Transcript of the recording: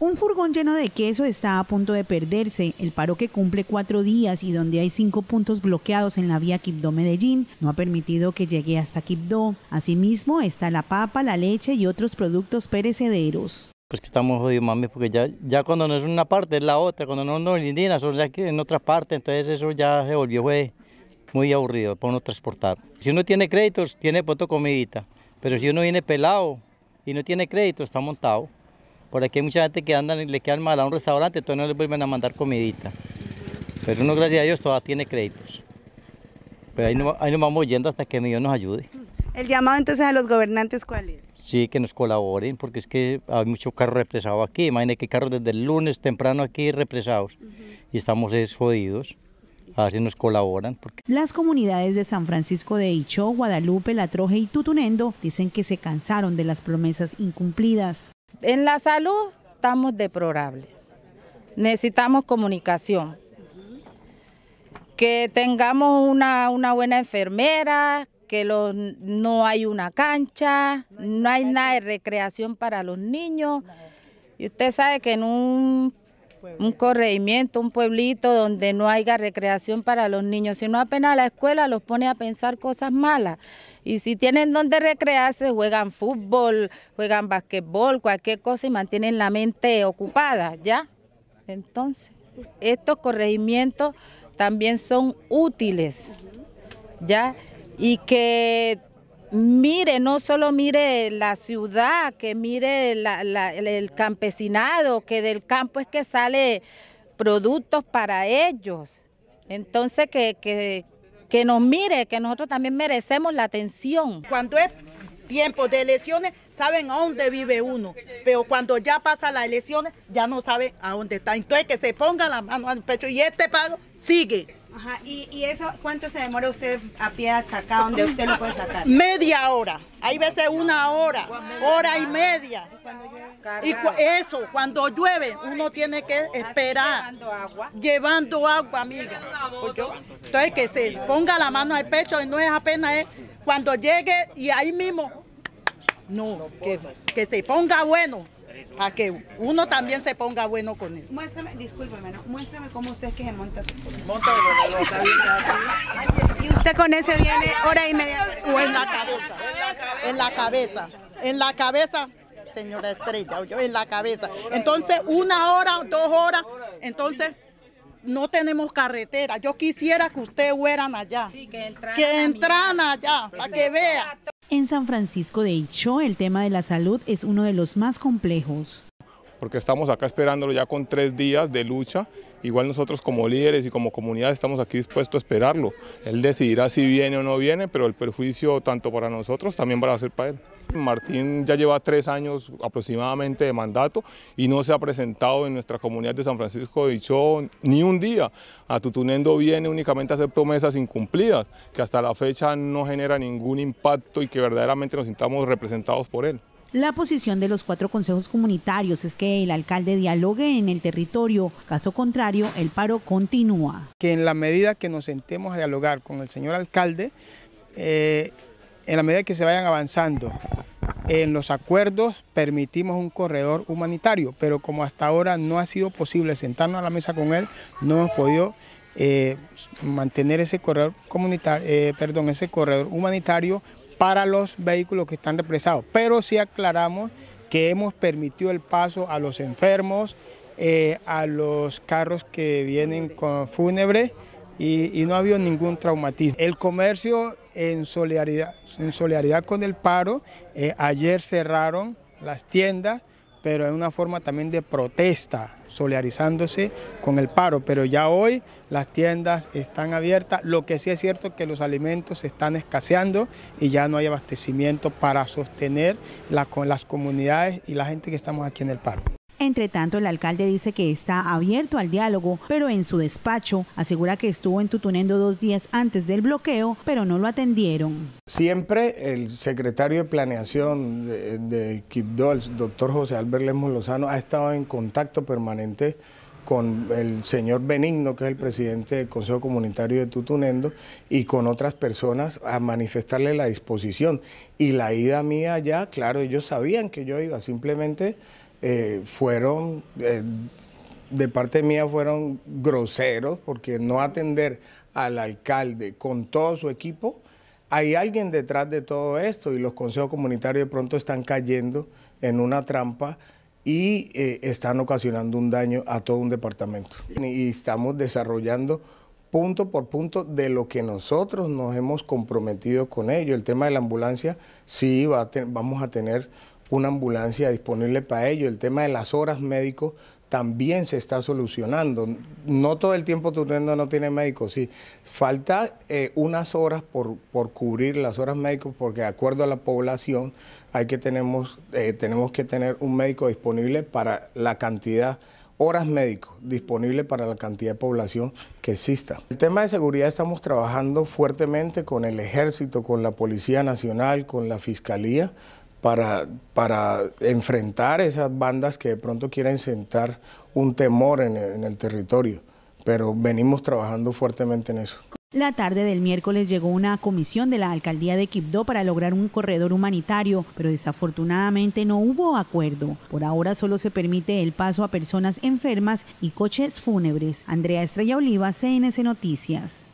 Un furgón lleno de queso está a punto de perderse. El paro que cumple cuatro días y donde hay cinco puntos bloqueados en la vía Quibdó-Medellín no ha permitido que llegue hasta Quibdó. Asimismo está la papa, la leche y otros productos perecederos. Pues que estamos jodidos, mami, porque ya, ya cuando no es una parte es la otra, cuando no es lindina, son ya que en otra parte, entonces eso ya se volvió fue muy aburrido para uno transportar. Si uno tiene créditos, tiene poto comidita, pero si uno viene pelado y no tiene crédito, está montado. Por aquí hay mucha gente que andan y le quedan mal a un restaurante, entonces no les vuelven a mandar comidita. Pero uno, gracias a Dios, todavía tiene créditos. Pero ahí nos, vamos yendo hasta que mi Dios nos ayude. El llamado entonces a los gobernantes, ¿cuál es? Sí, que nos colaboren, porque es que hay muchos carros represados aquí. Imagínense que carros desde el lunes temprano aquí represados. Y estamos es, jodidos. Así nos colaboran. Las comunidades de San Francisco de Ichó, Guadalupe, La Troje y Tutunendo dicen que se cansaron de las promesas incumplidas. En la salud estamos deplorables. Necesitamos comunicación. Que tengamos una, una buena enfermera, que no hay una cancha, no hay nada de recreación para los niños. Y usted sabe que en un un corregimiento, un pueblito donde no haya recreación para los niños, sino apenas la escuela los pone a pensar cosas malas. Y si tienen donde recrearse, juegan fútbol, juegan basquetbol, cualquier cosa y mantienen la mente ocupada, ¿ya? Entonces, estos corregimientos también son útiles, ¿ya? Y que mire, no solo mire la ciudad, que mire el campesinado, que del campo es que sale productos para ellos. Entonces que, que, que nos mire, que nosotros también merecemos la atención. Cuando es tiempo de elecciones, saben a dónde vive uno, pero cuando ya pasan las elecciones ya no saben a dónde está. Entonces que se ponga la mano al pecho y este pago sigue. Ajá, ¿Y, eso cuánto se demora usted a pie hasta acá donde usted lo puede sacar? Media hora, hay veces una hora, hora y media. Y eso, cuando llueve uno tiene que esperar llevando agua, amiga. Entonces que se ponga la mano al pecho y no es apenas cuando llegue y ahí mismo no, que, que se ponga bueno a que uno también se ponga bueno con él. Muéstrame, discúlpeme, ¿no? muéstrame cómo usted es que se monta su Monta Y usted con ese viene hora y media. O en la cabeza, en la cabeza, en la cabeza, señora Estrella, yo en la cabeza. Entonces, una hora, dos horas, entonces no tenemos carretera. Yo quisiera que ustedes fueran allá. Sí, que entran allá, para que vean. En San Francisco de hecho, el tema de la salud es uno de los más complejos porque estamos acá esperándolo ya con tres días de lucha. Igual nosotros como líderes y como comunidad estamos aquí dispuestos a esperarlo. Él decidirá si viene o no viene, pero el perjuicio tanto para nosotros también va a ser para él. Martín ya lleva tres años aproximadamente de mandato y no se ha presentado en nuestra comunidad de San Francisco de Dicho ni un día. A Tutunendo viene únicamente a hacer promesas incumplidas, que hasta la fecha no genera ningún impacto y que verdaderamente nos sintamos representados por él. La posición de los cuatro consejos comunitarios es que el alcalde dialogue en el territorio, caso contrario, el paro continúa. Que en la medida que nos sentemos a dialogar con el señor alcalde, eh, en la medida que se vayan avanzando en los acuerdos permitimos un corredor humanitario, pero como hasta ahora no ha sido posible sentarnos a la mesa con él, no hemos podido eh, mantener ese corredor comunitario, eh, perdón, ese corredor humanitario para los vehículos que están represados. Pero sí aclaramos que hemos permitido el paso a los enfermos, eh, a los carros que vienen con fúnebre y, no ha habido ningún traumatismo. El comercio en solidaridad, en solidaridad con el paro, eh, ayer cerraron las tiendas, pero es una forma también de protesta, solidarizándose con el paro. Pero ya hoy las tiendas están abiertas, lo que sí es cierto es que los alimentos se están escaseando y ya no hay abastecimiento para sostener las comunidades y la gente que estamos aquí en el paro. Entre tanto, el alcalde dice que está abierto al diálogo, pero en su despacho asegura que estuvo en Tutunendo dos días antes del bloqueo, pero no lo atendieron. Siempre el secretario de Planeación de, de doctor José Albert Lemos Lozano, ha estado en contacto permanente con el señor Benigno, que es el presidente del Consejo Comunitario de Tutunendo, y con otras personas a manifestarle la disposición. Y la ida mía allá, claro, ellos sabían que yo iba, simplemente eh, fueron, eh, de parte mía fueron groseros, porque no atender al alcalde con todo su equipo, hay alguien detrás de todo esto y los consejos comunitarios de pronto están cayendo en una trampa y eh, están ocasionando un daño a todo un departamento. Y estamos desarrollando punto por punto de lo que nosotros nos hemos comprometido con ello. El tema de la ambulancia, sí, va vamos a tener una ambulancia disponible para ello. El tema de las horas médicos, también se está solucionando. No todo el tiempo tu no tiene médicos, sí. Falta eh, unas horas por, cubrir las horas médicas, porque de acuerdo a la población hay que tenemos, eh, tenemos que tener un médico disponible para la cantidad horas médicas disponibles para la cantidad de población que exista. El tema de seguridad estamos trabajando fuertemente con el ejército, con la Policía Nacional, con la Fiscalía, para, para enfrentar esas bandas que de pronto quieren sentar un temor en el, en el territorio, pero venimos trabajando fuertemente en eso. La tarde del miércoles llegó una comisión de la alcaldía de Quibdó para lograr un corredor humanitario, pero desafortunadamente no hubo acuerdo. Por ahora solo se permite el paso a personas enfermas y coches fúnebres. Andrea Estrella Oliva, CNC Noticias.